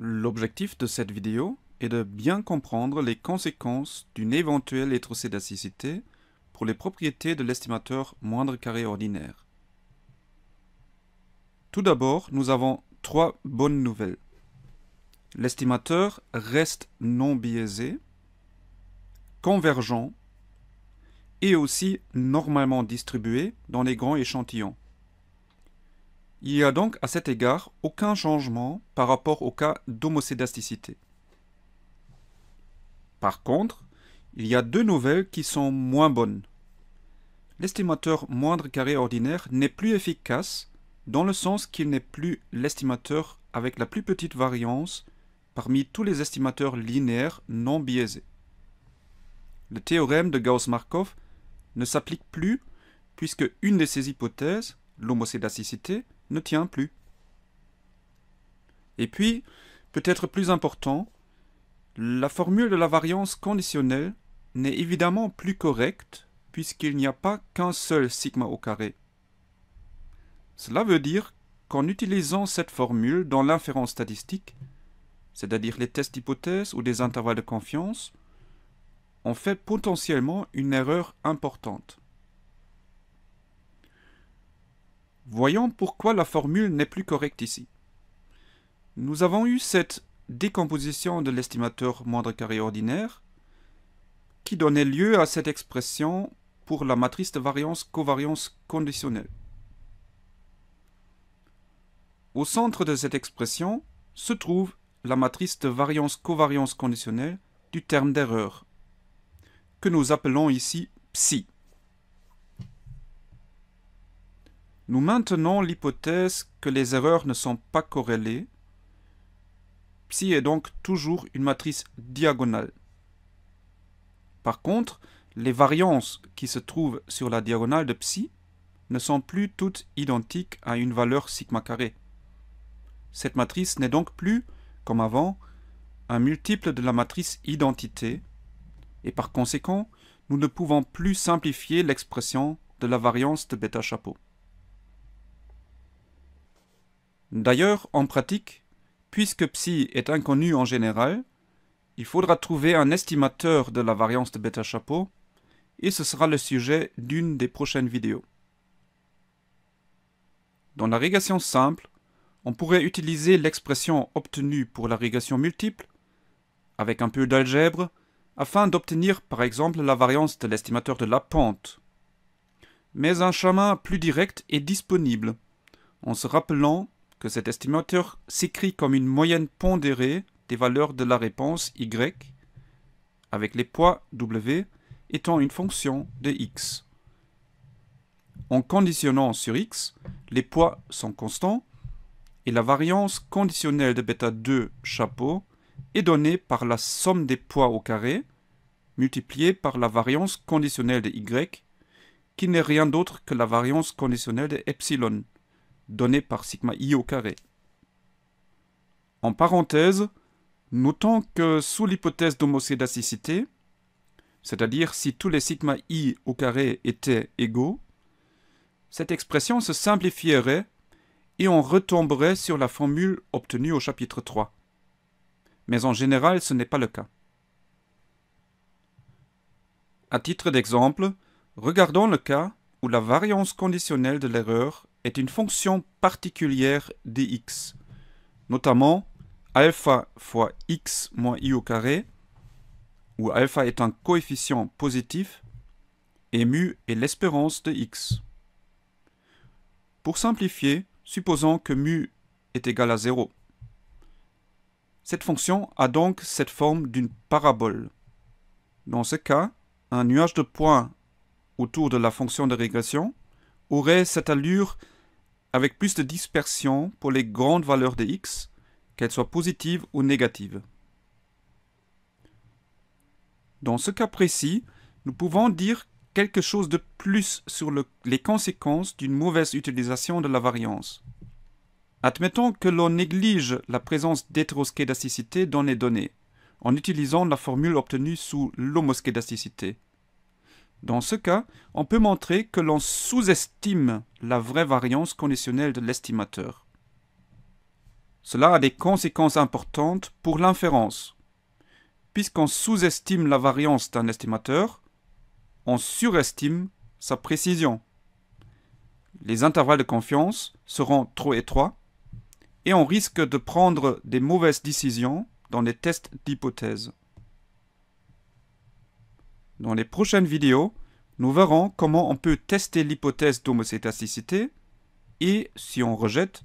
L'objectif de cette vidéo est de bien comprendre les conséquences d'une éventuelle étrocédacicité pour les propriétés de l'estimateur moindre carré ordinaire. Tout d'abord, nous avons trois bonnes nouvelles. L'estimateur reste non biaisé, convergent et aussi normalement distribué dans les grands échantillons. Il n'y a donc à cet égard aucun changement par rapport au cas d'homocédasticité. Par contre, il y a deux nouvelles qui sont moins bonnes. L'estimateur moindre carré ordinaire n'est plus efficace dans le sens qu'il n'est plus l'estimateur avec la plus petite variance parmi tous les estimateurs linéaires non biaisés. Le théorème de Gauss-Markov ne s'applique plus puisque une de ses hypothèses, l'homocédasticité, ne tient plus. Et puis, peut-être plus important, la formule de la variance conditionnelle n'est évidemment plus correcte puisqu'il n'y a pas qu'un seul sigma au carré. Cela veut dire qu'en utilisant cette formule dans l'inférence statistique, c'est-à-dire les tests d'hypothèses ou des intervalles de confiance, on fait potentiellement une erreur importante. Voyons pourquoi la formule n'est plus correcte ici. Nous avons eu cette décomposition de l'estimateur moindre carré ordinaire qui donnait lieu à cette expression pour la matrice de variance-covariance conditionnelle. Au centre de cette expression se trouve la matrice de variance-covariance conditionnelle du terme d'erreur, que nous appelons ici psi. Nous maintenons l'hypothèse que les erreurs ne sont pas corrélées. Psi est donc toujours une matrice diagonale. Par contre, les variances qui se trouvent sur la diagonale de psi ne sont plus toutes identiques à une valeur sigma carré. Cette matrice n'est donc plus, comme avant, un multiple de la matrice identité, et par conséquent, nous ne pouvons plus simplifier l'expression de la variance de bêta chapeau. D'ailleurs, en pratique, puisque psi est inconnu en général, il faudra trouver un estimateur de la variance de bêta chapeau, et ce sera le sujet d'une des prochaines vidéos. Dans la régression simple, on pourrait utiliser l'expression obtenue pour la régression multiple, avec un peu d'algèbre, afin d'obtenir par exemple la variance de l'estimateur de la pente. Mais un chemin plus direct est disponible, en se rappelant que cet estimateur s'écrit comme une moyenne pondérée des valeurs de la réponse y avec les poids w étant une fonction de x. En conditionnant sur x, les poids sont constants et la variance conditionnelle de bêta 2 chapeau est donnée par la somme des poids au carré multipliée par la variance conditionnelle de y qui n'est rien d'autre que la variance conditionnelle de epsilon donné par sigma i au carré. En parenthèse, notons que sous l'hypothèse d'homocédacicité, c'est-à-dire si tous les sigma i au carré étaient égaux, cette expression se simplifierait et on retomberait sur la formule obtenue au chapitre 3. Mais en général, ce n'est pas le cas. À titre d'exemple, regardons le cas où la variance conditionnelle de l'erreur est une fonction particulière dx, notamment alpha fois x moins i au carré, où alpha est un coefficient positif et mu est l'espérance de x. Pour simplifier, supposons que mu est égal à 0. Cette fonction a donc cette forme d'une parabole. Dans ce cas, un nuage de points autour de la fonction de régression aurait cette allure avec plus de dispersion pour les grandes valeurs de x, qu'elles soient positives ou négatives. Dans ce cas précis, nous pouvons dire quelque chose de plus sur les conséquences d'une mauvaise utilisation de la variance. Admettons que l'on néglige la présence d'hétéroscédasticité dans les données, en utilisant la formule obtenue sous l'homoscédasticité. Dans ce cas, on peut montrer que l'on sous-estime la vraie variance conditionnelle de l'estimateur. Cela a des conséquences importantes pour l'inférence. Puisqu'on sous-estime la variance d'un estimateur, on surestime sa précision. Les intervalles de confiance seront trop étroits et on risque de prendre des mauvaises décisions dans les tests d'hypothèses. Dans les prochaines vidéos, nous verrons comment on peut tester l'hypothèse d'homocétasticité et, si on rejette,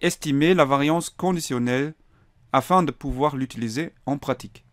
estimer la variance conditionnelle afin de pouvoir l'utiliser en pratique.